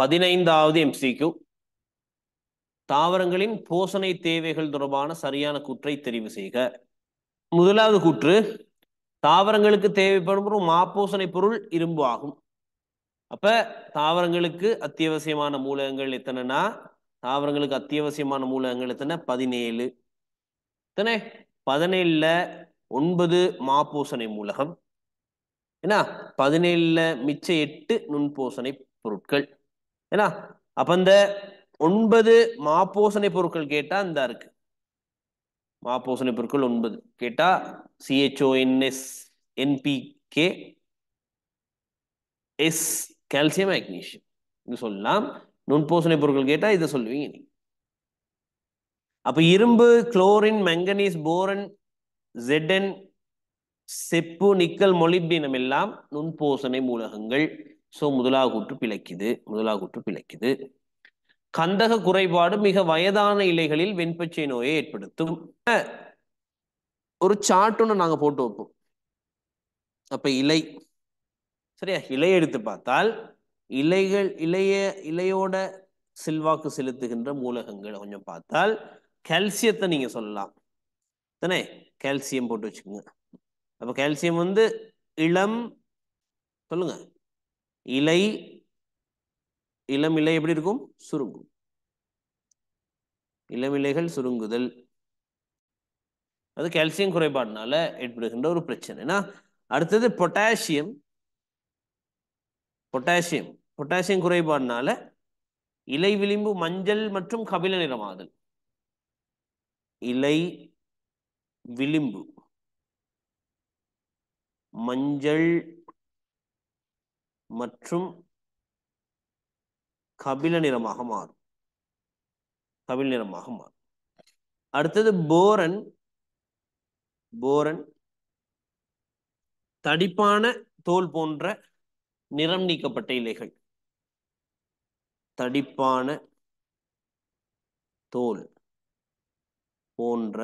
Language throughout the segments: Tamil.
பதினைந்தாவது எம்சிக்யூ தாவரங்களின் போசனை தேவைகள் தொடர்பான சரியான கூற்றை தெரிவு செய்க முதலாவது கூற்று தாவரங்களுக்கு தேவைப்படும் ஒரு மாப்போசனை பொருள் இரும்பு ஆகும் அப்ப தாவரங்களுக்கு அத்தியாவசியமான மூலகங்கள் எத்தனைனா தாவரங்களுக்கு அத்தியாவசியமான மூலகங்கள் எத்தனை பதினேழு எத்தனை பதினேழுல ஒன்பது மாப்போசனை மூலகம் என்ன பதினேழுல மிச்ச எட்டு நுண்போசனை பொருட்கள் ஏன்னா அப்ப இந்த ஒன்பது மாப்போசனை பொருட்கள் கேட்டா இந்த இருக்கு மாப்போசனை பொருட்கள் ஒன்பது கேட்டா C H O N S K S calcium magnesium இது சொல்லலாம் நுண்போசனை பொருட்கள் கேட்டா இதை சொல்லுவீங்க நீ அப்ப இரும்பு குளோரின் மெங்கனீஸ் போரன் ஜெட்டன் செப்பு நிக்கல் மொலிப்டினம் எல்லாம் நுண்போசனை மூலகங்கள் ஸோ முதலாக கூற்று பிழைக்குது முதலாக கூற்று பிழைக்குது கந்தக குறைபாடு மிக வயதான இலைகளில் வெண்பச்சை நோயை ஏற்படுத்தும் ஒரு சாட்டுன்னு நாங்கள் போட்டு வைப்போம் அப்ப இலை சரியா இலையை எடுத்து பார்த்தால் இலைகள் இலைய இலையோட செல்வாக்கு செலுத்துகின்ற மூலகங்களை கொஞ்சம் பார்த்தால் கால்சியத்தை நீங்க சொல்லலாம் தானே கால்சியம் போட்டு வச்சுக்கோங்க அப்ப கால்சியம் வந்து இளம் சொல்லுங்க இலை இளம் இலை எப்படி இருக்கும் சுருங்கும் இளம் இலைகள் சுருங்குதல் அது கால்சியம் குறைபாடுனால ஏற்படுகின்ற ஒரு பிரச்சனைனா அடுத்தது பொட்டாசியம் பொட்டாசியம் பொட்டாசியம் குறைபாடுனால இலை விளிம்பு மஞ்சள் மற்றும் கபில நிறமாதல் இலை விளிம்பு மஞ்சள் மற்றும் கபில நிறமாக மாறும் கபில் நிறமாக மாறும் அடுத்தது போரன் போரன் தடிப்பான தோல் போன்ற நிறம் நீக்கப்பட்ட இலைகள் தடிப்பான தோல் போன்ற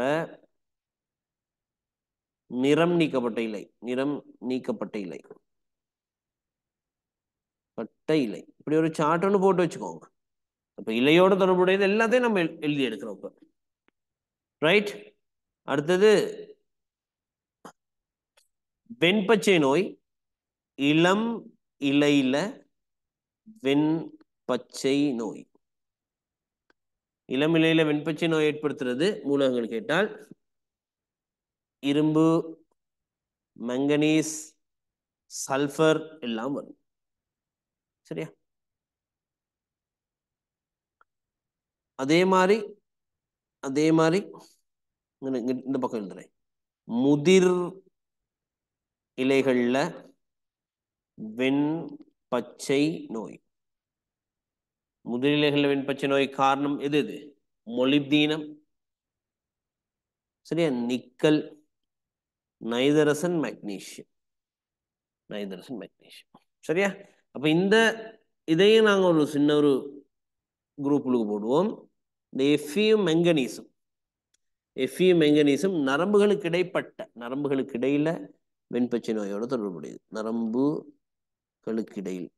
நிறம் நீக்கப்பட்ட இலை நிறம் நீக்கப்பட்ட இலை பட்டை இலை இப்படி ஒரு சார்ட் போட்டு வச்சுக்கோங்க அப்போ இலையோட தொடர்புடையது எல்லாத்தையும் நம்ம எழுதி எடுக்கிறோம் இப்போ ரைட் அடுத்தது வெண்பச்சை நோய் இளம் இலையில வெண்பச்சை நோய் இளம் இலையில வெண்பச்சை நோய் ஏற்படுத்துறது மூலகங்கள் கேட்டால் இரும்பு மங்கனீஸ் சல்ஃபர் எல்லாம் வரும் சரியா அதே மாதிரி அதே மாதிரி இந்த பக்கம் எழுதுறேன் முதிர் இலைகள்ல வெண் பச்சை நோய் வெண் வெண்பச்சை நோய் காரணம் எது எது மொழிதீனம் சரியா நிக்கல் நைதரசன் மெக்னீஷியம் நைதரசன் மெக்னீஷியம் சரியா அப்போ இந்த இதையும் நாங்கள் ஒரு சின்ன ஒரு குரூப்புக்கு போடுவோம் இந்த எஃபியும் மெங்கனீஸும் எஃபியும் மெங்கனீஸும் நரம்புகளுக்கு இடைப்பட்ட நரம்புகளுக்கு இடையில வெண்பச்சை நோயோட தொடர்புடையது நரம்புகளுக்கு இடையில்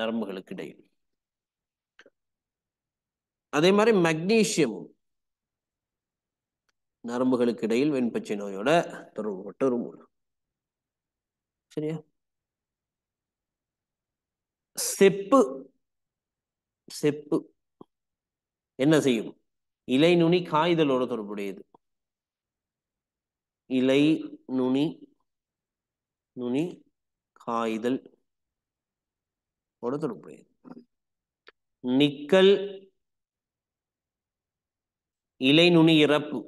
நரம்புகளுக்கு இடையில் அதே மாதிரி மக்னீசியமும் நரம்புகளுக்கு இடையில் வெண்பச்சை நோயோட தொடர்புபட்ட ஒரு மூலம் சரியா செப்பு செப்பு என்ன செய்யும் இலை நுனி காய்தலோடு தொடர்புடையது இலை நுனி நுனி காய்தல் தொடர்புடையது நிக்கல் இலை நுனி இறப்பு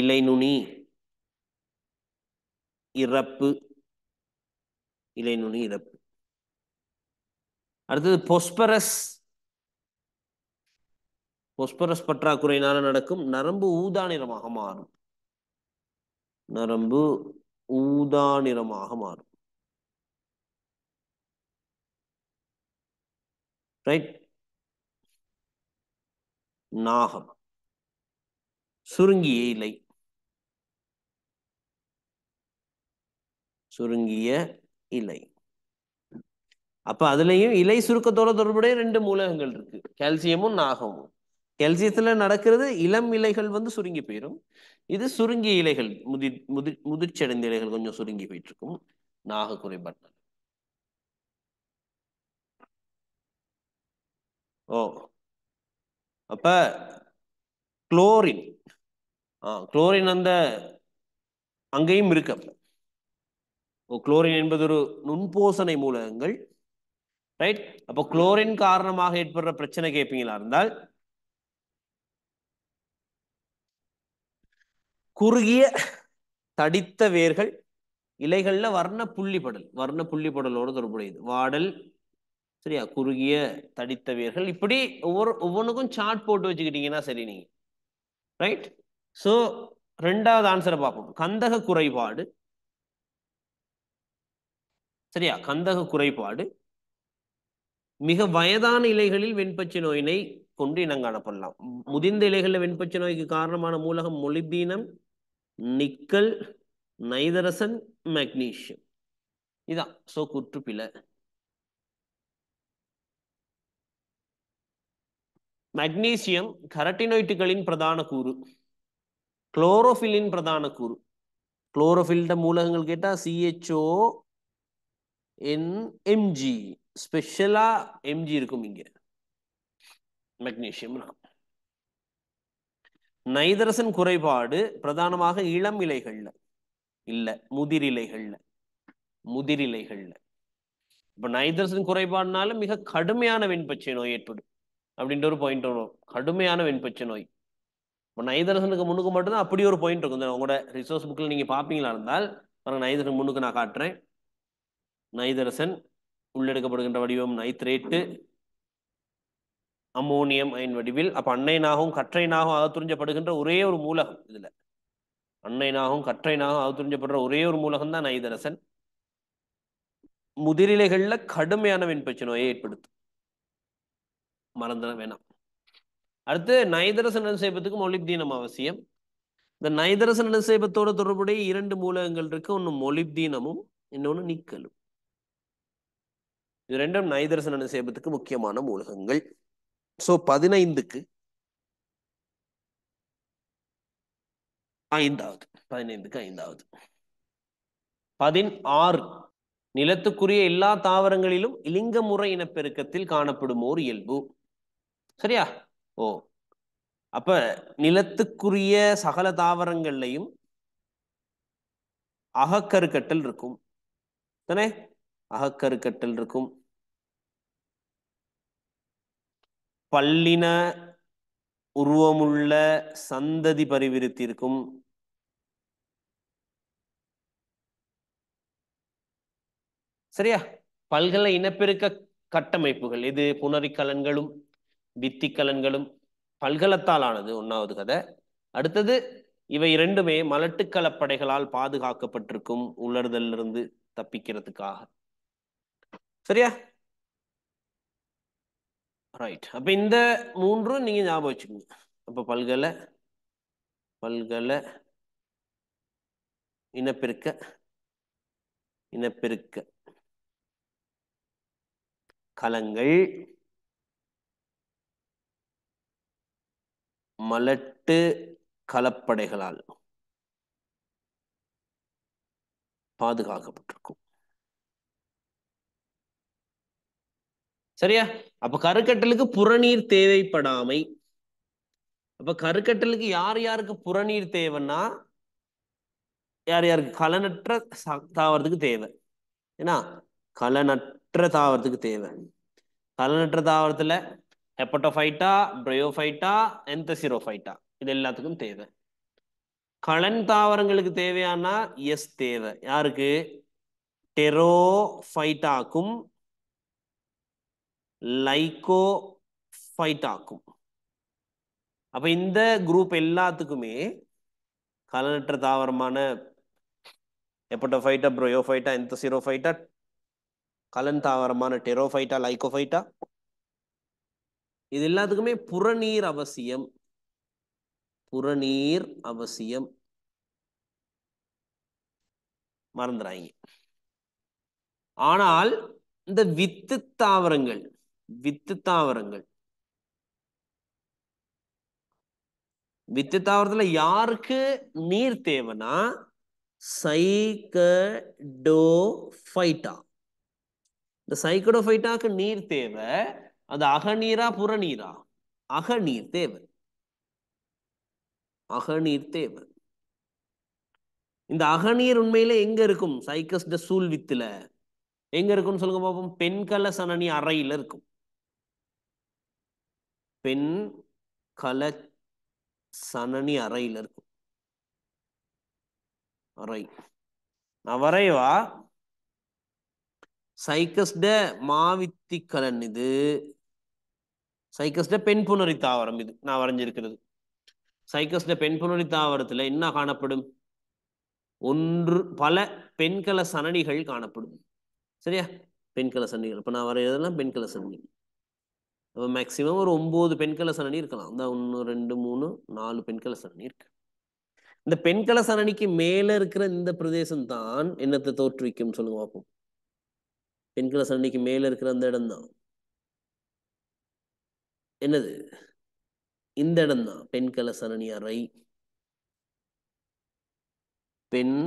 இலைநுனி இறப்பு இலைநுனி இறப்பு அடுத்தது பொஸ்பரஸ் பொஸ்பரஸ் பற்றாக்குறையினால நடக்கும் நரம்பு ஊதா நிறமாக மாறும் நரம்பு ஊதா நிறமாக மாறும் ரைட் நாகம் சுருங்கிய இலை சுருங்கிய இலை அப்ப அதுலயும் இலை சுருக்கத்தோட தொடர்புடைய ரெண்டு மூலகங்கள் இருக்கு கால்சியமும் நாகமும் கெல்சியத்துல நடக்கிறது இளம் இலைகள் வந்து சுருங்கி போயிடும் இது சுருங்கிய இலைகள் முதி முதிர் முதிர்ச்சடைந்த இலைகள் கொஞ்சம் சுருங்கி போயிட்டு இருக்கும் நாக குறைபாட்டு ஓ அப்ப குளோரின் குளோரின் அந்த அங்கேயும் இருக்க குளோரின் என்பது ஒரு நுண்போசனை மூலகங்கள் ரைட் அப்போ குளோரின் காரணமாக ஏற்படுற பிரச்சனை கேட்பீங்களா இருந்தால் குறுகிய தடித்த வேர்கள் இலைகளில் வர்ண புள்ளிப்படல் வர்ண புள்ளிப்படலோடு தொடர்புடையது வாடல் சரியா குறுகிய தடித்த வேர்கள் இப்படி ஒவ்வொரு ஒவ்வொன்றுக்கும் சார்ட் போட்டு வச்சுக்கிட்டீங்கன்னா சரி நீங்கள் ரைட் ஸோ ரெண்டாவது ஆன்சரை பார்ப்போம் கந்தக குறைபாடு சரியா கந்தக குறைபாடு மிக வயதான இலைகளில் வெண்பச்சை நோயினை கொண்டு இனம் காணப்படலாம் முதிர்ந்த இலைகளில் வெண்பச்சை நோய்க்கு காரணமான மூலகம் மொழிபீனம் நிக்கல் நைதரசன் மக்னீஷியம் இதான் சோ குற்றுப்பில மக்னீசியம் கரட்டினோய்ட்டுகளின் பிரதான கூறு ക്ലോറോഫില്ലിൻ பிரதான கூறு ക്ലോറോഫിലിൻ്റെ மூலகங்கள் கேட்டால் சிஹெச்ஓ என் எம்ஜி ஸ்பெஷலாக எம்ஜி இருக்கும் இங்கே மெக்னீஷியம் இருக்கும் நைதரசன் குறைபாடு பிரதானமாக இளம் இலைகளில் இல்லை முதிரிலைகளில் முதிரிலைகளில் இப்போ நைதரசன் குறைபாடுனால மிக கடுமையான வெண்பச்சை நோய் ஏற்படும் அப்படின்ற ஒரு பாயிண்ட் வரும் கடுமையான வெண்பச்சை நோய் இப்போ நைதரசனுக்கு முன்னுக்கு மட்டும்தான் அப்படி ஒரு பாயிண்ட் இருக்கும் உங்களோட ரிசோர்ஸ் புக்கில் நீங்கள் பார்ப்பீங்களா இருந்தால் பாருங்கள் நைதரசன் முன்னுக்கு நான் காட்டுறேன் நைதரசன் உள்ளெடுக்கப்படுகின்ற வடிவம் நைத்ரேட்டு அம்மோனியம் அயன் வடிவில் அப்போ அன்னைனாகவும் கற்றைனாகவும் அகத்துறிஞ்சப்படுகின்ற ஒரே ஒரு மூலகம் இதில் அன்னைனாகவும் கற்றைனாகவும் அகத்துறிஞ்சப்படுற ஒரே ஒரு மூலகம் தான் நைதரசன் முதிரிலைகளில் கடுமையான மின்பச்சு நோயை ஏற்படுத்தும் மறந்துட வேணாம் அடுத்து நைதரச நடுசேபத்துக்கு மொலிப்தீனம் அவசியம் இந்த நைதரச நடுசேபத்தோட தொடர்புடைய இரண்டு மூலகங்கள் இருக்கு ஒன்னு மொலிப்தீனமும் இன்னொன்னு நிக்கலும் இது ரெண்டும் நைதரச நடுசேபத்துக்கு முக்கியமான மூலகங்கள் சோ பதினைந்துக்கு ஐந்தாவது பதினைந்துக்கு ஐந்தாவது பதினாறு நிலத்துக்குரிய எல்லா தாவரங்களிலும் இலிங்க முறை இனப்பெருக்கத்தில் காணப்படும் ஓர் இயல்பு சரியா ஓ அப்ப நிலத்துக்குரிய சகல தாவரங்கள்லையும் அகக்கருக்கட்டல் இருக்கும் தானே அகக்கருக்கட்டல் இருக்கும் பல்லின உருவமுள்ள சந்ததி பரிவிருத்திருக்கும் இருக்கும் சரியா பல்கலை இனப்பெருக்க கட்டமைப்புகள் இது புனரிக்கலன்களும் பித்திக்கலன்களும் பல்கலத்தால் ஆனது ஒன்றாவது கதை அடுத்தது இவை இரண்டுமே மலட்டுக்கலப்படைகளால் பாதுகாக்கப்பட்டிருக்கும் உலர்தலிருந்து தப்பிக்கிறதுக்காக சரியா ரைட் அப்ப இந்த மூன்றும் நீங்க ஞாபகம் வச்சுக்கோங்க அப்ப பல்கல பல்கல இனப்பெருக்க இனப்பெருக்க கலங்கள் மலட்டு கலப்படைகளால் பாதுகாக்கப்பட்டிருக்கும் சரியா அப்ப கருக்கட்டலுக்கு புறநீர் தேவைப்படாமை அப்ப கருக்கட்டலுக்கு யார் யாருக்கு புறநீர் தேவைன்னா யார் யாருக்கு கலனற்ற தாவரத்துக்கு தேவை ஏன்னா கலனற்ற தாவரத்துக்கு தேவை கலனற்ற தாவரத்துல ஹெப்படோஃபைட்டா பிரயோஃபைட்டா என்தசிரோஃபைட்டா இது எல்லாத்துக்கும் தேவை கலன் தாவரங்களுக்கு தேவையானா எஸ் தேவை யாருக்கு டெரோஃபைட்டாக்கும் லைகோஃபைட்டாக்கும் அப்ப இந்த குரூப் எல்லாத்துக்குமே கலனற்ற தாவரமான எப்பட்டோஃபைட்டா ப்ரோயோஃபைட்டா எந்தசிரோஃபைட்டா கலன் தாவரமான டெரோஃபைட்டா லைகோஃபைட்டா இது எல்லாத்துக்குமே புறநீர் அவசியம் புறநீர் அவசியம் மறந்துறாங்க ஆனால் இந்த வித்து தாவரங்கள் வித்து தாவரங்கள் வித்து தாவரத்துல யாருக்கு நீர் தேவைன்னா சைக்கடோஃபைட்டா இந்த சைக்கடோஃபைட்டாக்கு நீர் தேவை அது அகநீரா புறநீரா அகநீர் தேவை அகநீர் தேவை இந்த அகநீர் உண்மையில எங்க இருக்கும் சைக்கஸ்ட சூழ்வித்துல எங்க இருக்கும்னு சொல்லுங்க பார்ப்போம் பெண்கல சனனி அறையில இருக்கும் பெண் கல சனனி அறையில இருக்கும் அறை நான் வரைவா சைக்கஸ்ட மாவித்தி கலன் இது சைக்கஸ்ட பெண் புனரி தாவரம் இது நான் வரைஞ்சிருக்கிறது சைக்கஸ்ட பெண் புனரி தாவரத்துல என்ன காணப்படும் ஒன்று பல பெண்கல சனனிகள் காணப்படும் சரியா பெண்கல சனனிகள் இப்போ நான் வரைகிறதெல்லாம் பெண்கல சனனி அப்ப மேக்சிமம் ஒரு ஒன்பது பெண்கல சனனி இருக்கலாம் அந்த ஒன்று ரெண்டு மூணு நாலு பெண்கல சனனி இருக்கு இந்த பெண்கல சனனிக்கு மேல இருக்கிற இந்த பிரதேசம் தான் என்னத்தை தோற்றுவிக்கும் சொல்லுங்க பார்ப்போம் பெண்கல சனனிக்கு மேல இருக்கிற அந்த இடம் தான் என்னது இந்த இடம்தான் பெண்கல சரணி அறை பெண்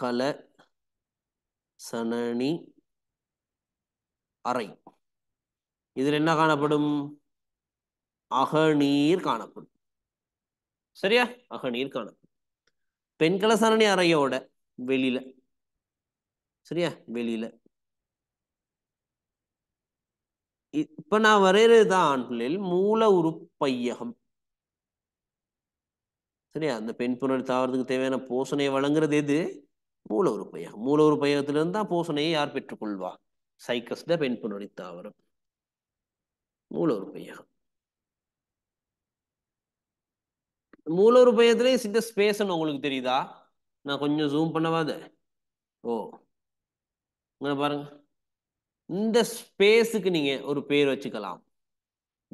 கல சனனி அறை இதில் என்ன காணப்படும் அகநீர் காணப்படும் சரியா அகநீர் காணப்படும் பெண்கல சரணி அறையோட வெளியில சரியா வெளியில இப்ப நான் வரைகிறது தான் ஆண்களில் மூல உருப்பையகம் சரியா அந்த பெண் புணர் தாவரத்துக்கு தேவையான போஷணையை வழங்குறது எது மூல உருப்பையகம் மூல உறுப்பையகத்திலிருந்து தான் போஷணையை யார் பெற்றுக்கொள்வா சைக்கஸ்ட பெண் புணரி தாவரம் மூல உருப்பையகம் மூல உறுப்பையகத்திலே சித்த ஸ்பேஸ்ன்னு உங்களுக்கு தெரியுதா நான் கொஞ்சம் ஜூம் பண்ணவாத ஓ பாருங்க இந்த ஸ்பேஸுக்கு நீங்கள் ஒரு பேர் வச்சுக்கலாம்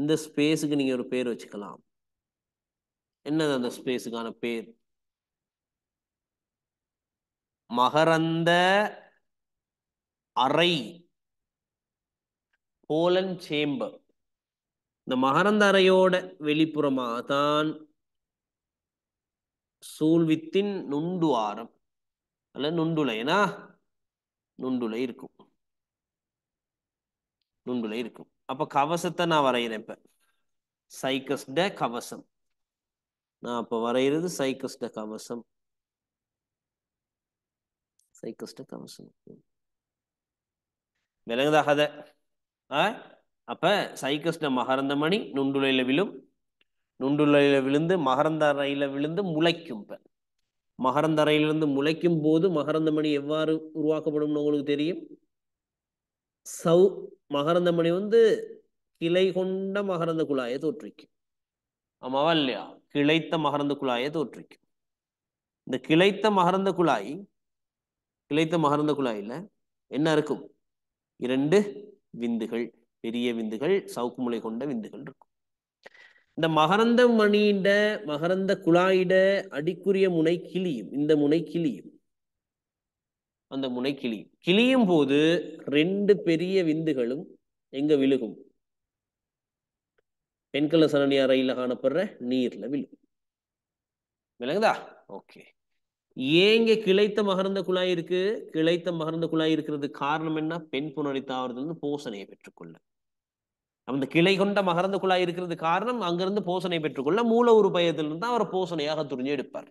இந்த ஸ்பேஸுக்கு நீங்கள் ஒரு பேர் வச்சுக்கலாம் என்னது அந்த ஸ்பேஸுக்கான பேர் மகரந்த அறை போலன் சேம்பர் இந்த மகரந்த அறையோட வெளிப்புறமாக தான் சூழ்வித்தின் ஆரம் அல்ல நுண்டுளைனா நுண்டுலை இருக்கும் நுண்டுல இருக்கும் அப்போ கவசத்தை நான் வரைகிறேன் இப்போ சைக்கஸ்ட கவசம் நான் அப்போ வரைகிறது சைக்கஸ்ட கவசம் சைக்கஸ்ட கவசம் விலங்குதா கதை ஆ அப்போ சைக்கஸ்ட மகரந்த மணி நுண்டுலையில விழும் நுண்டுலையில விழுந்து மகரந்த விழுந்து முளைக்கும் இப்போ மகரந்த முளைக்கும் போது மகரந்த மணி எவ்வாறு உருவாக்கப்படும் உங்களுக்கு தெரியும் சவு மகரந்தமணி வந்து கிளை கொண்ட மகரந்த குழாயை தோற்றுவிக்கும் ஆமாவா இல்லையா கிளைத்த மகரந்த குழாயை தோற்றுவிக்கும் இந்த கிளைத்த மகரந்த குழாய் கிளைத்த மகரந்த குழாயில் என்ன இருக்கும் இரண்டு விந்துகள் பெரிய விந்துகள் சவுக்கு முளை கொண்ட விந்துகள் இருக்கும் இந்த மகரந்த மணியிட மகரந்த குழாயிட அடிக்குரிய முனை கிளியும் இந்த முனை கிளியும் அந்த முனை கிளியும் கிளியும் போது ரெண்டு பெரிய விந்துகளும் எங்க விழுகும் பெண்கள சரணி அறையில காணப்படுற நீர்ல விழுகும் விளங்குதா ஓகே ஏங்க கிளைத்த மகர்ந்த குழாய் இருக்கு கிளைத்த மகர்ந்த குழாய் இருக்கிறது காரணம் என்ன பெண் தாவரத்துல தாவரத்திலிருந்து போசனையை பெற்றுக்கொள்ள அந்த கிளை கொண்ட மகர்ந்த குழாய் இருக்கிறது காரணம் அங்கிருந்து போசனை பெற்றுக்கொள்ள மூல உருபயத்திலிருந்து அவர் போசனையாக துணிஞ்சு எடுப்பார்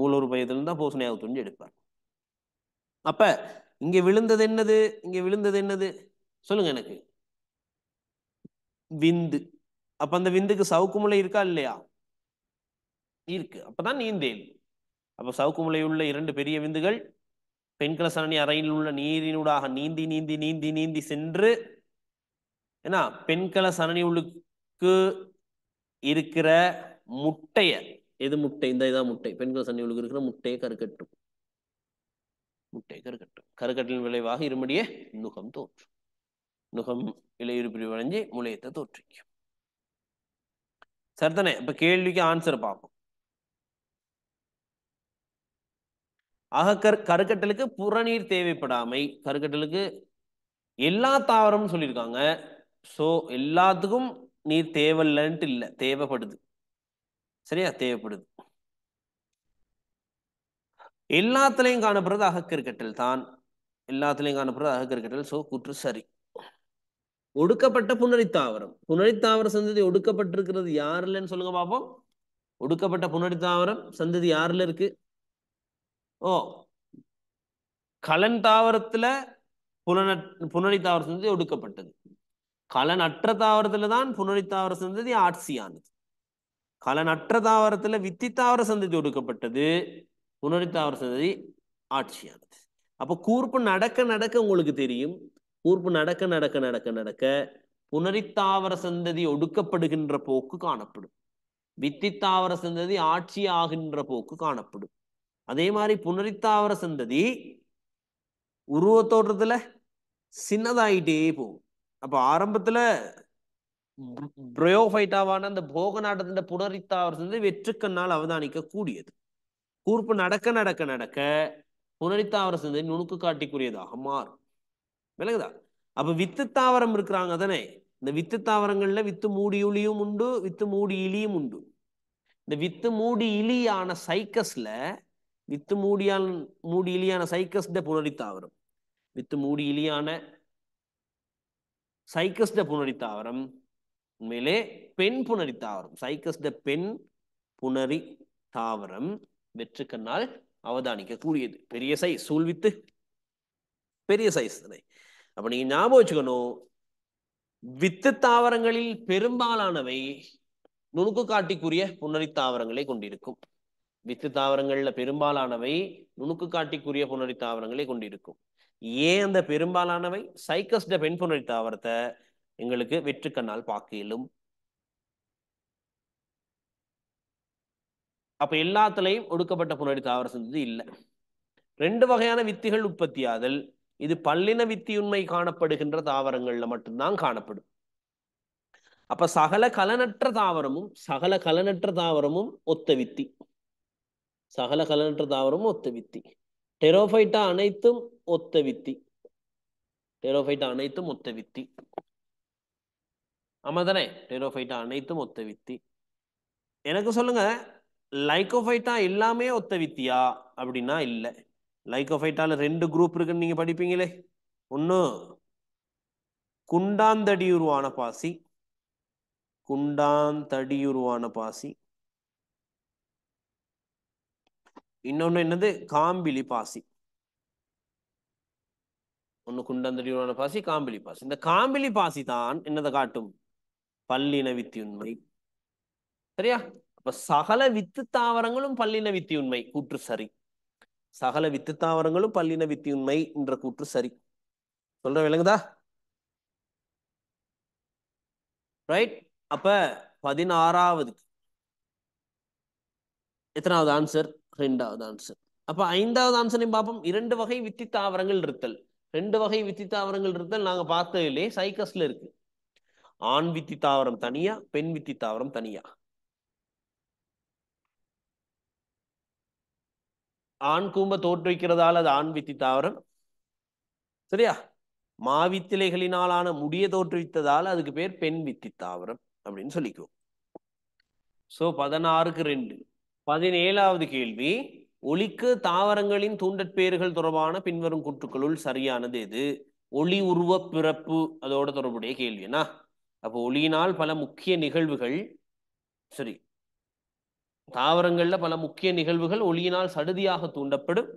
மூல உருபயத்திலிருந்து தான் போசனையாக துணிஞ்சு எடுப்பார் அப்ப இங்க விழுந்தது என்னது இங்க விழுந்தது என்னது சொல்லுங்க எனக்கு விந்து அப்ப அந்த விந்துக்கு சவுக்கு முளை இருக்கா இல்லையா இருக்கு அப்பதான் நீந்தேன் அப்ப முளை உள்ள இரண்டு பெரிய விந்துகள் சரணி அறையில் உள்ள நீரினூடாக நீந்தி நீந்தி நீந்தி நீந்தி சென்று ஏன்னா பெண்கல சரணி உள்ளுக்கு இருக்கிற முட்டைய எது முட்டை இந்த இதான் முட்டை பெண்கள சரணி உள்ளுக்கு இருக்கிற முட்டையை கருக்கட்டும் முட்டை கருக்கட்டும் கருக்கட்டின் விளைவாக இருமுடியே நுகம் தோற்றும் நுகம் இலையுறு பிரிவு அடைஞ்சு முளையத்தை தோற்றுவிக்கும் சரிதானே இப்ப கேள்விக்கு ஆன்சர் பார்ப்போம் ஆக கரு கருக்கட்டலுக்கு புறநீர் தேவைப்படாமை கருக்கட்டலுக்கு எல்லா தாவரம்னு சொல்லியிருக்காங்க ஸோ எல்லாத்துக்கும் நீர் தேவையில்லன்ட்டு இல்லை தேவைப்படுது சரியா தேவைப்படுது எல்லாத்துலேயும் காணப்படுறது அகக்கிற்கட்டில் தான் எல்லாத்துலேயும் காணப்படுறது கிரிக்கெட்டில் ஸோ குற்று சரி ஒடுக்கப்பட்ட புனரித்தாவரம் புனரித்தாவர சந்ததி ஒடுக்கப்பட்டிருக்கிறது யாருலன்னு இல்லைன்னு சொல்லுங்க பார்ப்போம் ஒடுக்கப்பட்ட புனரித்தாவரம் சந்ததி யாருல இருக்கு ஓ கலன் தாவரத்துல புனன புனரி தாவர சந்ததி ஒடுக்கப்பட்டது கலன் அற்ற தாவரத்துல தான் புனரி தாவர சந்ததி ஆட்சியானது கலனற்ற அற்ற தாவரத்துல வித்தி தாவர சந்ததி ஒடுக்கப்பட்டது புனரித்தாவர சந்ததி ஆட்சியானது அப்போ கூர்ப்பு நடக்க நடக்க உங்களுக்கு தெரியும் கூர்ப்பு நடக்க நடக்க நடக்க நடக்க புனரித்தாவர சந்ததி ஒடுக்கப்படுகின்ற போக்கு காணப்படும் வித்தித்தாவர சந்ததி ஆட்சி ஆகின்ற போக்கு காணப்படும் அதே மாதிரி புனரித்தாவர சந்ததி உருவத்தோட்டத்துல சின்னதாயிட்டே போகும் அப்போ ஆரம்பத்துல பிரயோஃபைட்டாவான அந்த போக நாட்டத்தின் புனரித்தாவர சந்ததி வெற்றுக்கண்ணால் அவதானிக்க கூடியது கூர்ப்பு நடக்க நடக்க நடக்க புனரித்தாவர சிந்தை நுணுக்கு காட்டிக்குரியதாக மாறும் விளங்குதா அப்ப வித்து தாவரம் இருக்கிறாங்க தானே இந்த வித்து தாவரங்கள்ல வித்து மூடி இலியும் உண்டு வித்து மூடி இலியும் உண்டு இந்த வித்து மூடி இலியான சைக்கஸ்ல வித்து மூடியால் மூடி இலியான சைக்கஸ் புனரித்தாவரம் வித்து மூடி இலியான சைக்கஸ்ட புனரித்தாவரம் உண்மையிலே பெண் புனரித்தாவரம் ட பெண் புனரி தாவரம் வெற்று கண்ணால் அவதானிக்க கூடியது பெரிய சைஸ் சூழ்வித்து பெரிய சைஸ் தானே அப்ப நீங்க ஞாபகம் வச்சுக்கணும் வித்து தாவரங்களில் பெரும்பாலானவை நுணுக்கு காட்டிக்குரிய புணரி தாவரங்களை கொண்டிருக்கும் வித்து தாவரங்கள்ல பெரும்பாலானவை நுணுக்கு காட்டிக்குரிய புணரி தாவரங்களை கொண்டிருக்கும் ஏன் அந்த பெரும்பாலானவை சைக்கஸ்ட பெண் புனரி தாவரத்தை எங்களுக்கு வெற்றுக்கண்ணால் பார்க்க இயலும் அப்போ எல்லாத்துலேயும் ஒடுக்கப்பட்ட புனடி தாவர செஞ்சது இல்லை ரெண்டு வகையான வித்திகள் உற்பத்தியாதல் இது பல்லின வித்தியுண்மை காணப்படுகின்ற தாவரங்கள்ல மட்டும்தான் காணப்படும் அப்ப சகல கலனற்ற தாவரமும் சகல கலனற்ற தாவரமும் ஒத்த வித்தி சகல கலனற்ற தாவரமும் ஒத்த வித்தி டெரோஃபைட்டா அனைத்தும் ஒத்த வித்தி டெரோஃபைட்டா அனைத்தும் ஒத்த வித்தி ஆமா தானே டெரோஃபைட்டா அனைத்தும் ஒத்த வித்தி எனக்கு சொல்லுங்க லைக்கோஃபைட்டா எல்லாமே ஒத்த வித்தியா அப்படின்னா இல்லை லைக்கோஃபைட்டால ரெண்டு குரூப் இருக்குன்னு நீங்க படிப்பீங்களே ஒன்று குண்டாந்தடியுருவான பாசி குண்டாந்தடியுருவான பாசி இன்னொன்னு என்னது காம்பிலி பாசி குண்டாந்தடி குண்டாந்தடியுருவான பாசி காம்பிலி பாசி இந்த காம்பிலி பாசி தான் என்னதை காட்டும் பல்லின வித்தியுண்மை சரியா அப்ப சகல வித்து தாவரங்களும் பல்லின வித்தியுண்மை கூற்று சரி சகல வித்து தாவரங்களும் பல்லின வித்தியுண்மை என்ற கூற்று சரி சொல்ற விளங்குதா ரைட் அப்ப பதினாறாவது எத்தனாவது ஆன்சர் ரெண்டாவது ஆன்சர் அப்ப ஐந்தாவது ஆன்சரையும் பார்ப்போம் இரண்டு வகை வித்தி தாவரங்கள் இருத்தல் ரெண்டு வகை வித்தி தாவரங்கள் இருத்தல் நாங்க பார்த்ததுலே சைக்கஸ்ல இருக்கு ஆண் வித்தி தாவரம் தனியா பெண் வித்தி தாவரம் தனியா ஆண் கூம்ப தோற்றுவிக்கிறதால் அது ஆண் வித்தி தாவரம் சரியா மாவித்திலைகளினாலான முடிய தோற்றுவித்ததால் அதுக்கு பேர் பெண் வித்தி தாவரம் அப்படின்னு சொல்லிக்குவோம் சோ பதினாறுக்கு ரெண்டு பதினேழாவது கேள்வி ஒளிக்கு தாவரங்களின் தூண்டற்பேறுகள் தொடர்பான பின்வரும் கூற்றுக்களுள் சரியானது எது ஒளி உருவ பிறப்பு அதோட தொடர்புடைய கேள்வினா அப்போ ஒளியினால் பல முக்கிய நிகழ்வுகள் சரி தாவரங்களில் பல முக்கிய நிகழ்வுகள் ஒளியினால் சடுதியாக தூண்டப்படும்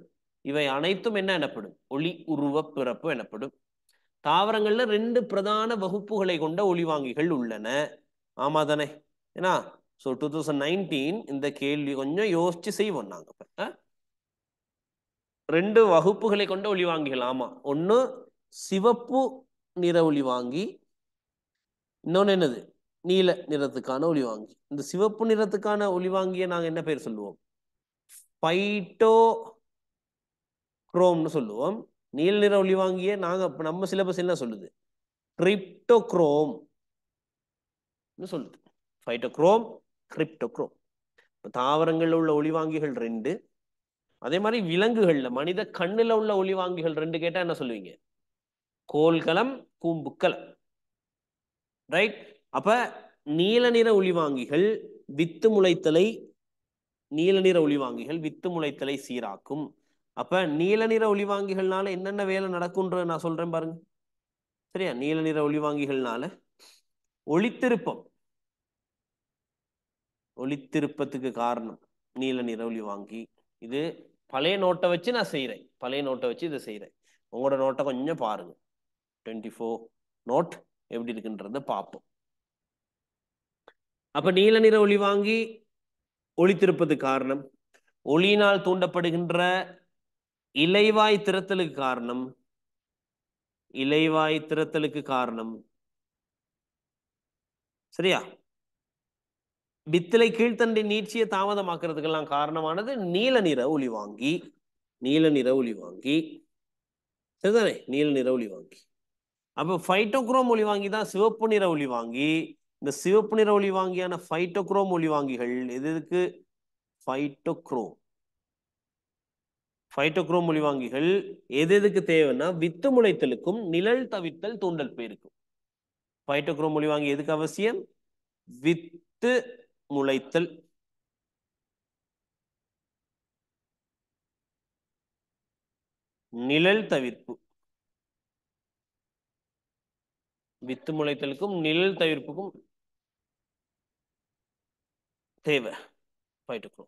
இவை அனைத்தும் என்ன எனப்படும் ஒளி உருவ பிறப்பு எனப்படும் தாவரங்கள்ல ரெண்டு பிரதான வகுப்புகளை கொண்ட ஒளிவாங்கிகள் உள்ளன ஆமா தானே ஏன்னா ஸோ டூ தௌசண்ட் நைன்டீன் இந்த கேள்வி கொஞ்சம் யோசிச்சு செய்வோம் நாங்க ரெண்டு வகுப்புகளை கொண்ட ஒளிவாங்கிகள் ஆமா ஒன்று சிவப்பு நிற ஒளிவாங்கி இன்னொன்று என்னது நீல நிறத்துக்கான ஒளிவாங்கி இந்த சிவப்பு நிறத்துக்கான ஒளிவாங்கியை நாங்கள் என்ன பேர் சொல்லுவோம் பைட்டோ குரோம்னு சொல்லுவோம் நீல நிற ஒளிவாங்கிய நாங்கள் நம்ம சிலபஸ் என்ன சொல்லுது கிரிப்டோக்ரோம் சொல்லுது ஃபைட்டோக்ரோம் கிரிப்டோக்ரோம் இப்போ தாவரங்களில் உள்ள ஒளிவாங்கிகள் ரெண்டு அதே மாதிரி விலங்குகளில் மனித கண்ணில் உள்ள ஒளிவாங்கிகள் ரெண்டு கேட்டால் என்ன சொல்லுவீங்க கோல்கலம் கூம்புக்கலம் ரைட் அப்ப நீல நிற ஒளிவாங்கிகள் வித்து முளைத்தலை நீல நிற ஒளிவாங்கிகள் வித்து முளைத்தலை சீராக்கும் அப்ப நீல நிற ஒளிவாங்கிகள்னால என்னென்ன வேலை நடக்கும்ன்ற நான் சொல்றேன் பாருங்க சரியா நீல நிற ஒளிவாங்கிகள்னால ஒளித்திருப்பம் ஒளித்திருப்பத்துக்கு காரணம் நீல நிற ஒளிவாங்கி இது பழைய நோட்டை வச்சு நான் செய்கிறேன் பழைய நோட்டை வச்சு இதை செய்கிறேன் உங்களோட நோட்டை கொஞ்சம் பாருங்க டுவெண்ட்டி ஃபோர் நோட் எப்படி இருக்குன்றத பார்ப்போம் அப்ப நீல நிற ஒளி வாங்கி ஒளித்திருப்பது காரணம் ஒளியினால் தூண்டப்படுகின்ற இலைவாய் திறத்தலுக்கு காரணம் இலைவாய் திறத்தலுக்கு காரணம் சரியா வித்திலை கீழ்த்தண்டை நீட்சியை தாமதமாக்குறதுக்கெல்லாம் காரணமானது நீல நிற ஒளி வாங்கி நீல நிற ஒளி வாங்கி சரிதானே நீல நிற ஒளி வாங்கி அப்போ ஃபைட்டோக்ரோம் ஒளி வாங்கி தான் சிவப்பு நிற ஒளி வாங்கி இந்த சிவப்பு நிற ஒளி வாங்கியான ஃபைட்டோக்ரோம் வாங்கிகள் எது எதுக்கு ஃபைட்டோக்ரோம் ஃபைட்டோக்ரோம் வாங்கிகள் எது எதுக்கு தேவைன்னா வித்து முளைத்தலுக்கும் நிழல் தவித்தல் தூண்டல் பெயருக்கும் ஃபைட்டோக்ரோம் வாங்கி எதுக்கு அவசியம் வித்து முளைத்தல் நிழல் தவிர்ப்பு வித்து முளைத்தலுக்கும் நிழல் தவிர்ப்புக்கும் தேவை போயிட்டு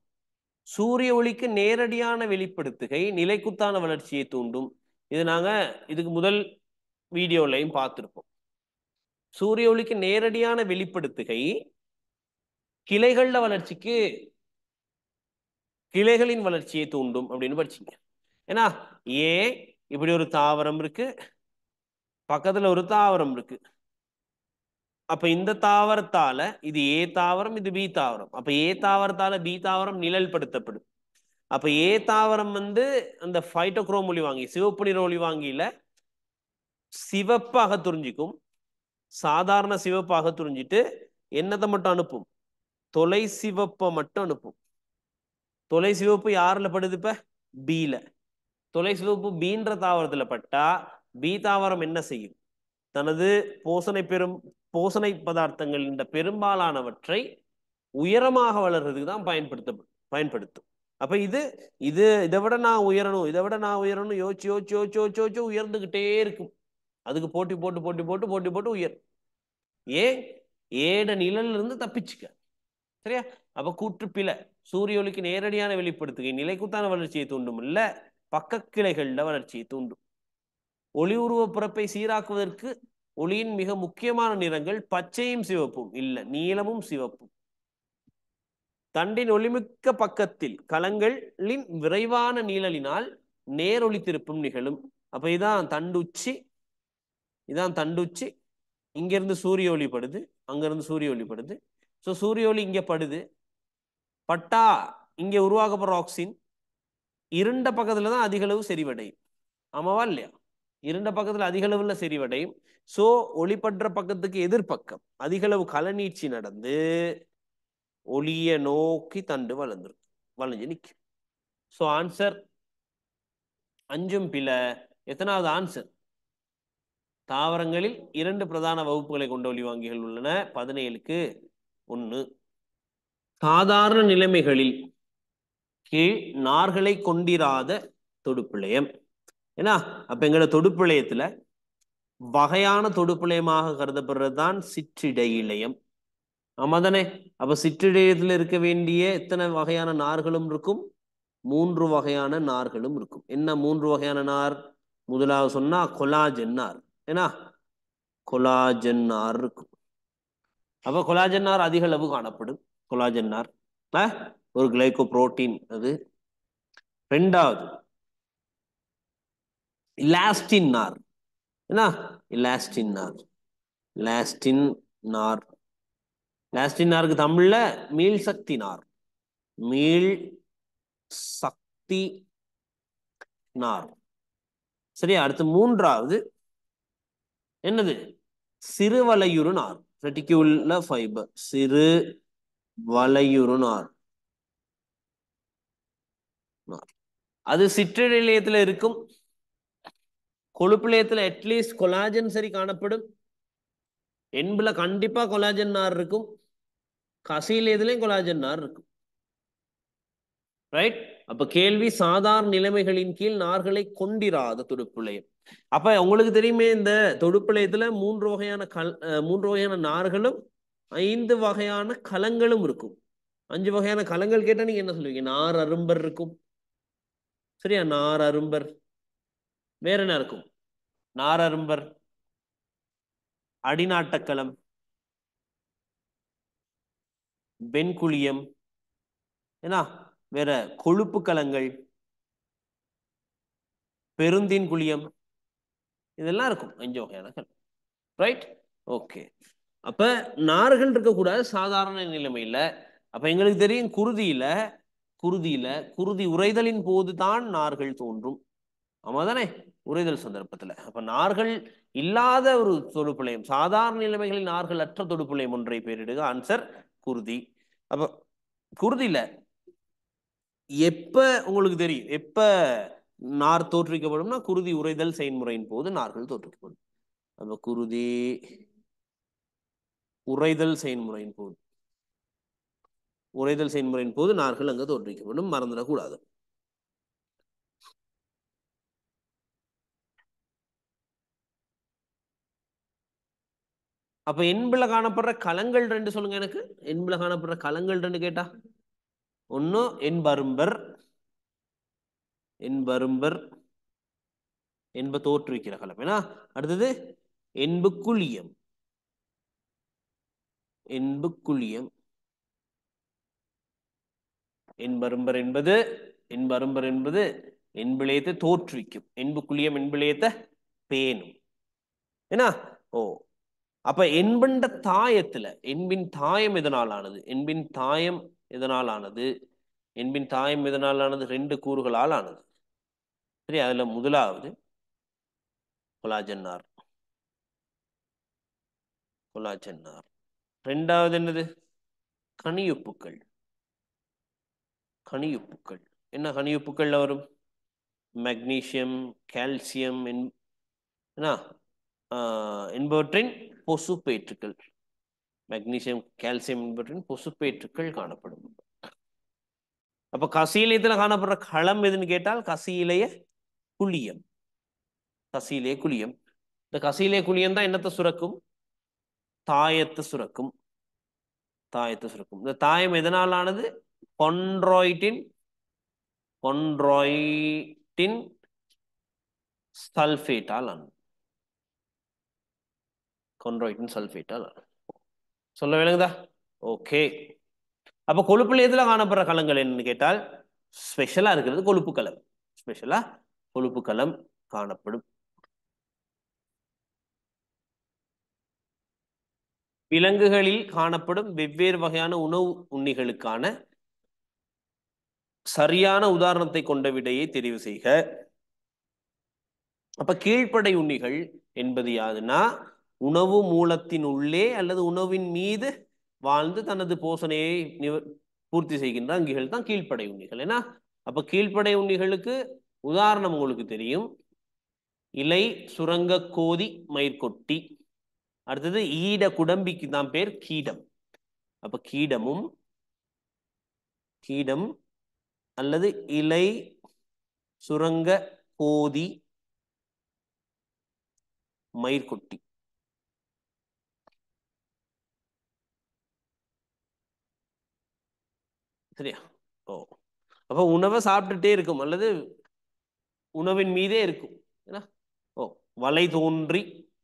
சூரிய ஒளிக்கு நேரடியான வெளிப்படுத்துகை நிலைக்குத்தான வளர்ச்சியை தூண்டும் இது நாங்கள் இதுக்கு முதல் வீடியோலையும் பார்த்துருப்போம் சூரிய ஒளிக்கு நேரடியான வெளிப்படுத்துகை கிளைகளில் வளர்ச்சிக்கு கிளைகளின் வளர்ச்சியை தூண்டும் அப்படின்னு படிச்சிங்க ஏன்னா ஏ இப்படி ஒரு தாவரம் இருக்கு பக்கத்தில் ஒரு தாவரம் இருக்குது அப்ப இந்த தாவரத்தால இது ஏ தாவரம் இது பி தாவரம் அப்ப ஏ தாவரத்தால பி தாவரம் நிழல் படுத்தப்படும் அப்ப ஏ தாவரம் வந்து அந்த ஃபைட்டோக்ரோம் ஒளி வாங்கி சிவப்பு நிற ஒளி வாங்கியில சிவப்பாக துரிஞ்சிக்கும் சாதாரண சிவப்பாக துரிஞ்சிட்டு என்னத்தை மட்டும் அனுப்பும் தொலை சிவப்பை மட்டும் அனுப்பும் தொலை சிவப்பு யாரில் படுது இப்ப பீல தொலை சிவப்பு பீன்ற தாவரத்துல பட்டா பி தாவரம் என்ன செய்யும் தனது போசனை பெறும் போசனை பதார்த்தங்கள் இந்த பெரும்பாலானவற்றை உயரமாக வளர்றதுக்கு தான் பயன்படுத்த பயன்படுத்தும் அப்ப இது இது இதை விட நான் உயரணும் இதை விட நான் உயரணும் யோசிச்சு யோசிச்சு யோசிச்சு யோசிச்சு யோசிச்சு உயர்ந்துகிட்டே இருக்கும் அதுக்கு போட்டி போட்டு போட்டி போட்டு போட்டி போட்டு உயர் ஏன் ஏட நிழல்ல இருந்து தப்பிச்சுக்க சரியா அப்ப கூற்றுப்பில சூரிய ஒளிக்கு நேரடியான வெளிப்படுத்துகை நிலைக்குத்தான வளர்ச்சியை தூண்டும் இல்ல பக்க கிளைகளில் வளர்ச்சியை தூண்டும் ஒளி உருவ பிறப்பை சீராக்குவதற்கு ஒளியின் மிக முக்கியமான நிறங்கள் பச்சையும் சிவப்பும் இல்லை நீளமும் சிவப்பும் தண்டின் ஒளிமிக்க பக்கத்தில் கலங்களின் விரைவான நீழலினால் நேரொளி திருப்பும் நிகழும் அப்ப இதான் தண்டுச்சி இதான் தண்டுச்சி இங்கிருந்து சூரிய ஒளிப்படுது அங்கிருந்து சூரிய ஒளிப்படுது ஸோ சூரிய ஒளி இங்கே படுது பட்டா இங்கே உருவாக்கப்படுற ஆக்சின் இருண்ட பக்கத்துல தான் அதிகளவு செறிவடையும் ஆமாவா இல்லையா இருண்ட பக்கத்தில் அதிகளவில் செறிவடையும் சோ ஒளிப்படுற பக்கத்துக்கு எதிர்பக்கம் அதிகளவு கலநீச்சி நடந்து ஒளிய நோக்கி தண்டு வளர்ந்துருக்கு வளைஞ்சு நிற்கும் ஸோ ஆன்சர் அஞ்சும் பில எத்தனாவது ஆன்சர் தாவரங்களில் இரண்டு பிரதான வகுப்புகளை கொண்ட ஒளி வாங்கிகள் உள்ளன பதினேழுக்கு ஒன்று சாதாரண நிலைமைகளில் கீழ் நார்களை கொண்டிராத தொடுப்பிளையம் ஏன்னா அப்ப எங்களோட தொடுப்பிழையத்துல வகையான தொடுப்பிழையமாக கருதப்படுறது தான் சிற்றிடை இளையம் ஆமா தானே அப்ப சிற்றிடையத்துல இருக்க வேண்டிய எத்தனை வகையான நார்களும் இருக்கும் மூன்று வகையான நார்களும் இருக்கும் என்ன மூன்று வகையான நார் முதலாவது சொன்னா கொலாஜன் நார் ஏன்னா கொலாஜன் நார் இருக்கும் அப்ப கொலாஜன் நார் அதிக அளவு காணப்படும் கொலாஜன் நார் ஒரு கிளைகோ புரோட்டீன் அது ரெண்டாவது இலாஸ்டின் நார் என்ன இலாஸ்டின் நார் லாஸ்டின் நார் லாஸ்டின் நார்க்கு தமிழ்ல மீள் சக்தி நார் மீள் சக்தி நார் சரியா அடுத்து மூன்றாவது என்னது சிறுவலையுறு நார் ரெட்டிக்யூல்ல ஃபைபர் சிறு வலையுறு நார் அது சிற்றிழையத்துல இருக்கும் கொழுப்பிலையத்தில் அட்லீஸ்ட் கொலாஜன் சரி காணப்படும் எண்பில் கண்டிப்பாக கொலாஜன் நார் இருக்கும் கசையிலேயத்துலேயும் கொலாஜன் நார் இருக்கும் ரைட் அப்ப கேள்வி சாதாரண நிலைமைகளின் கீழ் நார்களை கொண்டிராத தொடுப்புளையம் அப்ப உங்களுக்கு தெரியுமே இந்த தொடுப்புளையத்துல மூன்று வகையான கல் மூன்று வகையான நார்களும் ஐந்து வகையான கலங்களும் இருக்கும் அஞ்சு வகையான கலங்கள் கேட்டா நீங்க என்ன சொல்லுவீங்க நார் அரும்பர் இருக்கும் சரியா நார் அரும்பர் வேற என்ன இருக்கும் நாரரும்பர் அடிநாட்டக்களம் வெண்குளியம் ஏன்னா வேற கொழுப்பு கலங்கள் பெருந்தின் குழியம் இதெல்லாம் இருக்கும் அஞ்சு வகையான கல் ரைட் ஓகே அப்ப நார்கள் இருக்கக்கூடாது சாதாரண நிலைமையில அப்ப எங்களுக்கு தெரியும் குருதியில குருதியில குருதி உரைதலின் போது தான் நார்கள் தோன்றும் ஆமா தானே உரைதல் சந்தர்ப்பத்துல அப்ப நார்கள் இல்லாத ஒரு தொடுப்புலையும் சாதாரண நிலைமைகளில் நார்கள் அற்ற தொடுப்புலையும் ஒன்றை பேரிடுக ஆன்சர் குருதி அப்ப குருதியில எப்ப உங்களுக்கு தெரியும் எப்ப நார் தோற்றுவிக்கப்படும்னா குருதி உரைதல் செயல்முறையின் போது நார்கள் தோற்றுவிக்கப்படும் அப்ப குருதி உரைதல் செயல்முறையின் போது உரைதல் செயல்முறையின் போது நார்கள் அங்கு தோற்றுவிக்கப்படும் மறந்துடக்கூடாது அப்ப என்பில் காணப்படுற களங்கள் ரெண்டு சொல்லுங்க எனக்கு என்பில் காணப்படுற களங்கள் ரெண்டு கேட்டா ஒன்னும் என்பரும்பர் என்பரும்பர் என்ப தோற்றுவிக்கிற களம் ஏன்னா அடுத்தது என்பு குழியம் என்பு குழியம் என்பரும்பர் என்பது என்பரும்பர் என்பது என்பிளையத்தை தோற்றுவிக்கும் என்பு குழியம் என்பிளையத்தை பேணும் ஏன்னா ஓ அப்ப என்பண்ட தாயத்துல என்பின் தாயம் எதனாலானது என்பின் தாயம் எதனாலானது என்பின் தாயம் எதனாலானது ரெண்டு கூறுகளால் ஆனது சரி அதுல முதலாவது கொலாஜன்னார் கொலாஜன்னார் ரெண்டாவது என்னது கனியுப்புக்கள் கனியுப்புக்கள் என்ன கனியுப்புக்கள்ல வரும் மக்னீசியம் கால்சியம் என்ன என்பவற்றின் பொசுப்பேற்றுக்கள் மெக்னீசியம் கால்சியம் என்பற்றின் பொசுப்பேற்றுக்கள் காணப்படும் அப்ப கசியிலயத்துல காணப்படுற களம் எதுன்னு கேட்டால் கசியிலைய குளியம் கசியிலே குளியம் இந்த கசியிலே குளியம் தான் என்னத்தை சுரக்கும் தாயத்தை சுரக்கும் தாயத்தை சுரக்கும் இந்த தாயம் எதனால் ஆனது கொன்ட்ராய்டின் கொன்ட்ராய்டின் சல்ஃபேட்டால் ஆனது கொண்ட்ரோயிட்டின் சல்ஃபேட்டால் சொல்ல வேணுங்கதா ஓகே அப்ப கொழுப்புல எதுல காணப்படுற களங்கள் என்னன்னு கேட்டால் ஸ்பெஷலா இருக்கிறது கொழுப்பு கலம் ஸ்பெஷலா கொழுப்பு கலம் காணப்படும் விலங்குகளில் காணப்படும் வெவ்வேறு வகையான உணவு உண்ணிகளுக்கான சரியான உதாரணத்தை கொண்ட விடையை தெரிவு செய்க அப்ப கீழ்ப்படை உண்ணிகள் என்பது யாதுன்னா உணவு மூலத்தின் உள்ளே அல்லது உணவின் மீது வாழ்ந்து தனது போசனையை பூர்த்தி செய்கின்ற அங்கிகள் தான் கீழ்ப்படை உண்ணிகள் ஏன்னா அப்ப கீழ்ப்படை உண்ணிகளுக்கு உதாரணம் உங்களுக்கு தெரியும் இலை சுரங்க கோதி மயிர்கொட்டி அடுத்தது ஈட குடம்பிக்கு தான் பேர் கீடம் அப்ப கீடமும் கீடம் அல்லது இலை சுரங்க கோதி மயிர்கொட்டி சரியா ஓ அப்போ உணவை சாப்பிட்டுட்டே இருக்கும் அல்லது உணவின் மீதே இருக்கும் ஏன்னா ஓ வலை தோன்றி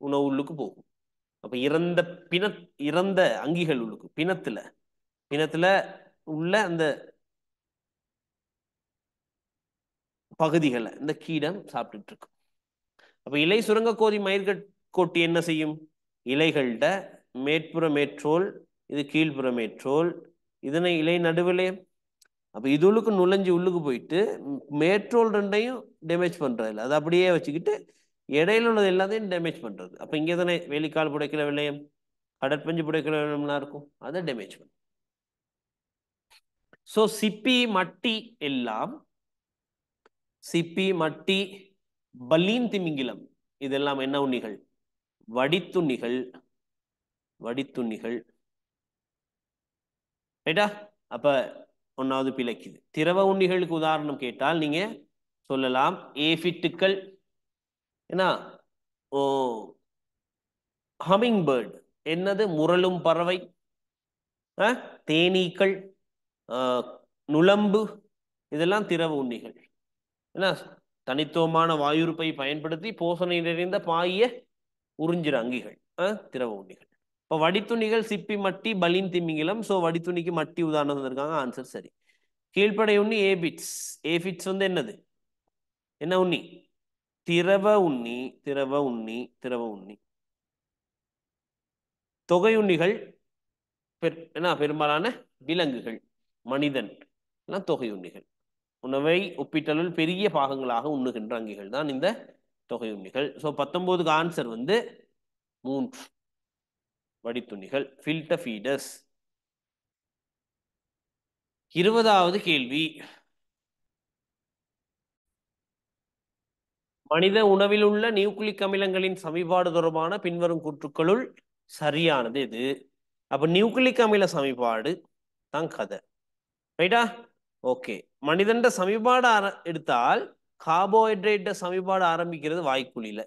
உணவு உள்ளுக்கு போகும் அப்போ இறந்த பிண இறந்த அங்கிகள் உள்ளுக்கு பிணத்தில் பிணத்தில் உள்ள அந்த பகுதிகளை இந்த கீடம் சாப்பிட்டுட்டு இருக்கும் அப்போ இலை சுரங்கக்கோதி மயிர்கோட்டி என்ன செய்யும் இலைகள்கிட்ட மேற்புற மேற்றோல் இது கீழ்ப்புற மேற்றோல் இதனை இலை நடுவிலே அப்போ இது உள்ளுக்கு நுழைஞ்சு உள்ளுக்கு போயிட்டு மேட்ரோல் ரெண்டையும் டேமேஜ் பண்ணுறதில்ல அது அப்படியே வச்சுக்கிட்டு இடையில உள்ளது எல்லாத்தையும் டேமேஜ் பண்ணுறது அப்போ இங்கே தானே வேலிக்கால் புடைக்கிற விலையம் கடற்பஞ்சு புடைக்கிற விலையம்லாம் இருக்கும் அதை டேமேஜ் பண்ணும் ஸோ சிப்பி மட்டி எல்லாம் சிப்பி மட்டி பலீன் திமிங்கிலம் இதெல்லாம் என்ன உண்ணிகள் வடித்துண்ணிகள் வடித்துண்ணிகள் ரைட்டா அப்ப ஒன்னாவது பிழைக்குது திரவ உண்ணிகளுக்கு உதாரணம் கேட்டால் நீங்க சொல்லலாம் ஏஃபிட்டுக்கள் ஏன்னா ஓ ஹமிங் பேர்டு என்னது முரளும் பறவை தேனீக்கள் நுழம்பு இதெல்லாம் திரவ உண்ணிகள் ஏன்னா தனித்துவமான வாயுறுப்பை பயன்படுத்தி போசனை நிறைந்த பாய உறிஞ்சிற அங்கிகள் திரவ உண்ணிகள் இப்போ வடித்துணிகள் சிப்பி மட்டி பலின் திமிங்கிலம் ஸோ வடித்துணிக்கு மட்டி உதாரணம் வந்திருக்காங்க ஆன்சர் சரி கீழ்ப்படை உண்ணி ஏபிட்ஸ் ஏபிட்ஸ் வந்து என்னது என்ன உண்ணி திரவ உண்ணி திரவ உண்ணி திரவ உண்ணி தொகை உண்ணிகள் பெர் என்ன பெரும்பாலான விலங்குகள் மனிதன் எல்லாம் தொகை உண்ணிகள் உணவை ஒப்பிட்டளவில் பெரிய பாகங்களாக உண்ணுகின்ற அங்கிகள் தான் இந்த தொகை உண்ணிகள் ஸோ பத்தொன்பதுக்கு ஆன்சர் வந்து மூன்று வடித்துணிகள் ஃபில்டர் ஃபீடர்ஸ் இருபதாவது கேள்வி மனித உணவில் உள்ள நியூக்ளிக் அமிலங்களின் சமிபாடு தொடர்பான பின்வரும் கூற்றுக்களுள் சரியானது இது அப்ப நியூக்ளிக் அமில சமிபாடு தான் கதை ரைட்டா ஓகே மனிதன்ட சமிபாடு ஆர எடுத்தால் கார்போஹைட்ரேட்ட சமிபாடு ஆரம்பிக்கிறது வாய்க்குழியில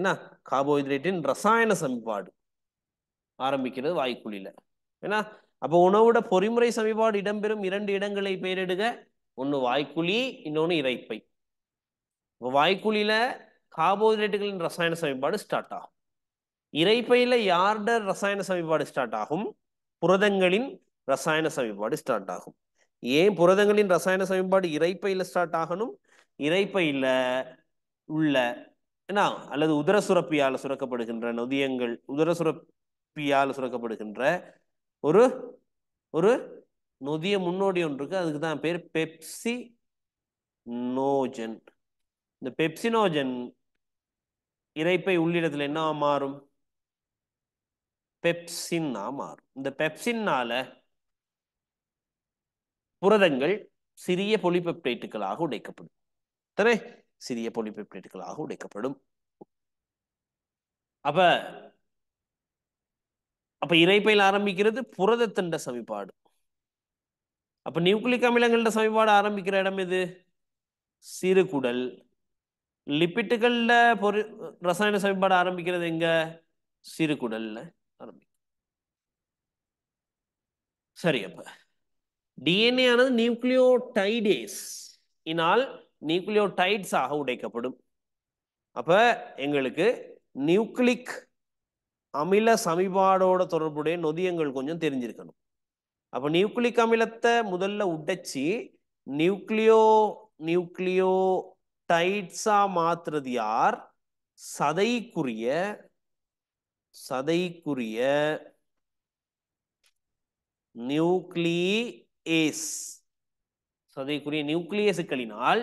என்ன கார்போஹைட்ரேட்டின் ரசாயன சமிபாடு ஆரம்பிக்கிறது வாய்க்குழியில ஏன்னா அப்போ உணவோட பொறிமுறை சமீபாடு இடம்பெறும் இரண்டு இடங்களை பெயரிடுக ஒன்று வாய்க்குழி இன்னொன்று இறைப்பை இப்போ வாய்க்குழியில் கார்போஹைட்ரேட்டுகளின் ரசாயன சமீபாடு ஸ்டார்ட் ஆகும் இறைப்பையில் யார்டர் ரசாயன சமீபாடு ஸ்டார்ட் ஆகும் புரதங்களின் ரசாயன சமீபாடு ஸ்டார்ட் ஆகும் ஏன் புரதங்களின் ரசாயன சமீபாடு இறைப்பையில் ஸ்டார்ட் ஆகணும் இறைப்பையில் உள்ள ஏன்னா அல்லது உதர சுரப்பியால் சுரக்கப்படுகின்ற நொதியங்கள் உதர சுரப் பியால் சுரக்கப்படுகின்ற ஒரு ஒரு நொதிய முன்னோடி ஒன்று இருக்கு அதுக்கு தான் பேர் பெப்சி நோஜன் இந்த பெப்சினோஜன் இறைப்பை உள்ளிடத்துல என்ன மாறும் பெப்சின்னா மாறும் இந்த பெப்சின்னால புரதங்கள் சிறிய பொலிபெப்டைட்டுகளாக உடைக்கப்படும் தரே சிறிய பொலிபெப்டைட்டுகளாக உடைக்கப்படும் அப்ப அப்ப இறைப்பையில் ஆரம்பிக்கிறது புரதத்தின் சமிபாடு அப்ப நியூக்ளிக் அமிலங்கள்ட சமிபாடு ஆரம்பிக்கிற இடம் எது குடல் லிப்பிட்டுகள்ல பொரு ரசாயன சமிபாடு ஆரம்பிக்கிறது எங்க சிறுகுடல்ல ஆரம்பிக்கும் சரி அப்ப டிஎன்ஏ ஆனது நியூக்ளியோடைடேஸ் இனால் நியூக்ளியோடைட்ஸாக உடைக்கப்படும் அப்ப எங்களுக்கு நியூக்ளிக் அமில சமிபாடோட தொடர்புடைய நொதியங்கள் கொஞ்சம் தெரிஞ்சிருக்கணும் அப்போ நியூக்ளிக் அமிலத்தை முதல்ல உடைச்சி நியூக்ளியோ நியூக்ளியோ டைட்ஸா மாத்துறது யார் சதைக்குரிய சதைக்குரிய நியூக்ளியேஸ் சதைக்குரிய நியூக்ளியேசுக்களினால்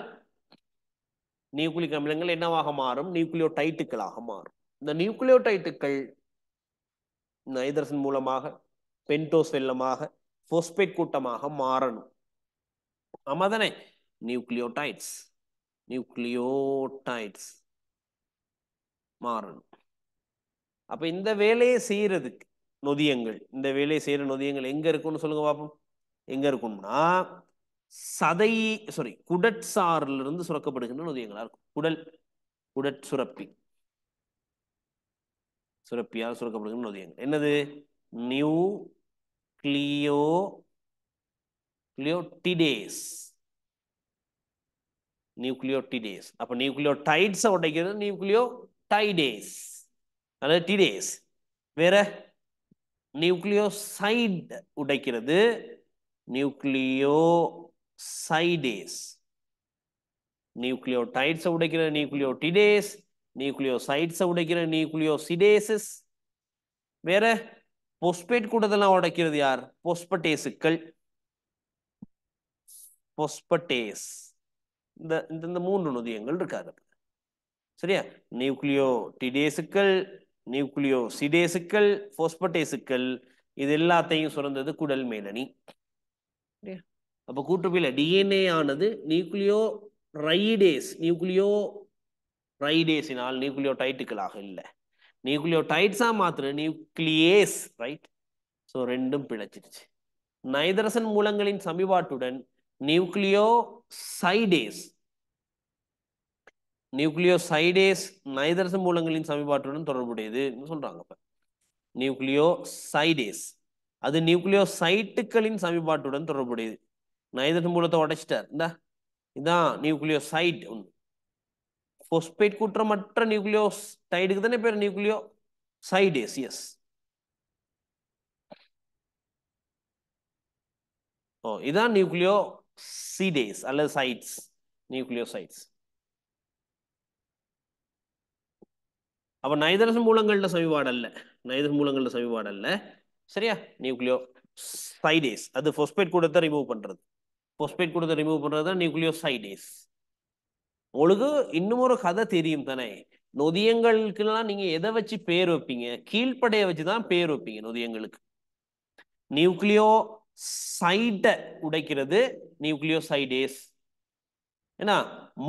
நியூக்ளிக் அமிலங்கள் என்னவாக மாறும் நியூக்ளியோடைட்டுகளாக மாறும் இந்த நியூக்ளியோடைட்டுக்கள் நைதரசன் மூலமாக பென்டோஸ் வெள்ளமாக போஸ்பேட் கூட்டமாக மாறணும் அமதனை நியூக்ளியோடைட்ஸ் நியூக்ளியோடைட்ஸ் மாறணும் அப்ப இந்த வேலையை செய்யறதுக்கு நொதியங்கள் இந்த வேலையை செய்யற நொதியங்கள் எங்க இருக்கும்னு சொல்லுங்க பார்ப்போம் எங்க இருக்கும்னா சதை சாரி குடற்சாறிலிருந்து சுரக்கப்படுகின்ற நொதியங்களா இருக்கும் குடல் குடற் சுரப்பி சுரப்பியால் சுரக்கப்படுகின்ற நொதியங்கள் என்னது நியூ கிளியோ நியூக்ளியோடிடேஸ் அப்ப அப்போ டைட்ஸ் உடைக்கிறது நியூக்ளியோ டைடேஸ் அதாவது டிடேஸ் வேற நியூக்ளியோ சைட் உடைக்கிறது நியூக்ளியோ நியூக்ளியோ நியூக்ளியோடைட்ஸை உடைக்கிறது நியூக்ளியோடிடேஸ் நியூக்ளியோசைட்ஸை உடைக்கிற நியூக்ளியோசிடேசிஸ் வேற பொஸ்பேட் கூட்டத்தெல்லாம் உடைக்கிறது யார் பொஸ்பட்டேசுக்கள் பொஸ்பட்டேஸ் இந்த இந்த மூன்று நொதியங்கள் இருக்காது சரியா நியூக்ளியோ டிடேசுக்கள் நியூக்ளியோ சிடேசுக்கள் பொஸ்பட்டேசுக்கள் இது எல்லாத்தையும் சுரந்தது குடல் மேலணி அப்ப கூட்டுப்பில டிஎன்ஏ ஆனது நியூக்ளியோ ரைடேஸ் நியூக்ளியோ ரைடேஸினால் டைட்டுகளாக இல்லை நியூக்ளியோ டைட்ஸா மாத்திர நியூக்ளியேஸ் ரைட் ஸோ ரெண்டும் பிழைச்சிருச்சு நைதரசன் மூலங்களின் சமிபாட்டுடன் நியூக்ளியோ சைடேஸ் நைதரசன் மூலங்களின் சமிபாட்டுடன் தொடர்புடையது சொல்றாங்க இப்ப சைடேஸ் அது நியூக்ளியோ சைட்டுகளின் சமிபாட்டுடன் தொடர்புடையது நைதரசன் மூலத்தை உடைச்சிட்டார் இந்த இதான் சைட் ஒன்று பொஸ்பேட் மற்ற நியூக்ளியோ டைடுக்கு தானே பேர் நியூக்ளியோ சைடேஸ் எஸ் ஓ இதான் நியூக்ளியோ சீடேஸ் அல்லது சைட்ஸ் நியூக்ளியோசைட்ஸ் அப்போ நைதரச மூலங்கள்ட சமிபாடு அல்ல நைதரச மூலங்கள்ட சமிபாடு அல்ல சரியா நியூக்ளியோ சைடேஸ் அது ஃபொஸ்பேட் கூடத்தை ரிமூவ் பண்றது ஃபொஸ்பேட் கூடத்தை ரிமூவ் பண்றது தான் நியூக்ளியோ சைடேஸ் உங்களுக்கு இன்னும் ஒரு கதை தெரியும் தானே நொதியங்களுக்கெல்லாம் நீங்க எதை வச்சு பேர் வைப்பீங்க கீழ்ப்படையை வச்சு தான் பேர் வைப்பீங்க நொதியங்களுக்கு நியூக்ளியோ சைட்டை உடைக்கிறது நியூக்ளியோ சைடேஸ் ஏன்னா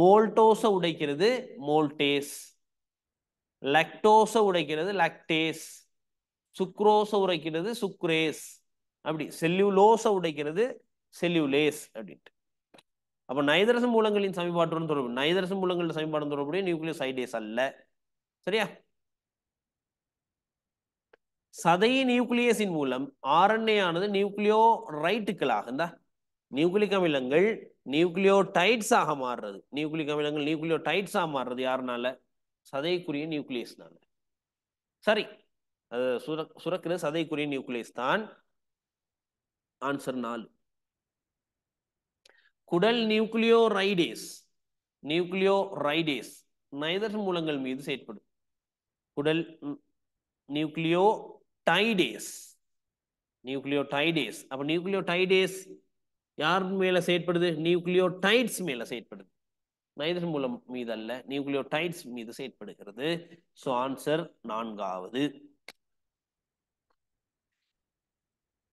மோல்டோஸை உடைக்கிறது மோல்டேஸ் லக்டோஸை உடைக்கிறது லக்டேஸ் சுக்ரோஸை உடைக்கிறது சுக்ரேஸ் அப்படி செல்யூலோஸை உடைக்கிறது செல்யூலேஸ் அப்படின்ட்டு அப்போ நைதரச மூலங்களின் சமீபாட்டுடன் தொடர்பு நைதரச மூலங்களின் சமீபாடும் தொடர்புடைய நியூக்ளியோசைடேஸ் அல்ல சரியா சதை நியூக்ளியஸின் மூலம் ஆர்என்ஏ ஆனது நியூக்ளியோ ரைட்டுகளாக இருந்தா நியூக்ளிக் அமிலங்கள் நியூக்ளியோ டைட்ஸாக மாறுறது நியூக்ளிக் அமிலங்கள் நியூக்ளியோ டைட்ஸாக மாறுறது யாருனால சதைக்குரிய நியூக்ளியஸ்னால சரி அது சுரக் சுரக்கிற சதைக்குரிய நியூக்ளியஸ் தான் ஆன்சர் நாலு குடல் நியூக்ளியோ ரைடேஸ் நியூக்ளியோ ரைடேஸ் நைதரசன் மூலங்கள் மீது செயற்படும் குடல் நியூக்ளியோ டைடேஸ் நியூக்ளியோ டைடேஸ் அப்போ நியூக்ளியோ டைடேஸ் யார் மேலே செயற்படுது நியூக்ளியோ டைட்ஸ் மேலே செயற்படுது நைதரசன் மூலம் மீது அல்ல நியூக்ளியோ டைட்ஸ் மீது செயற்படுகிறது ஸோ ஆன்சர் நான்காவது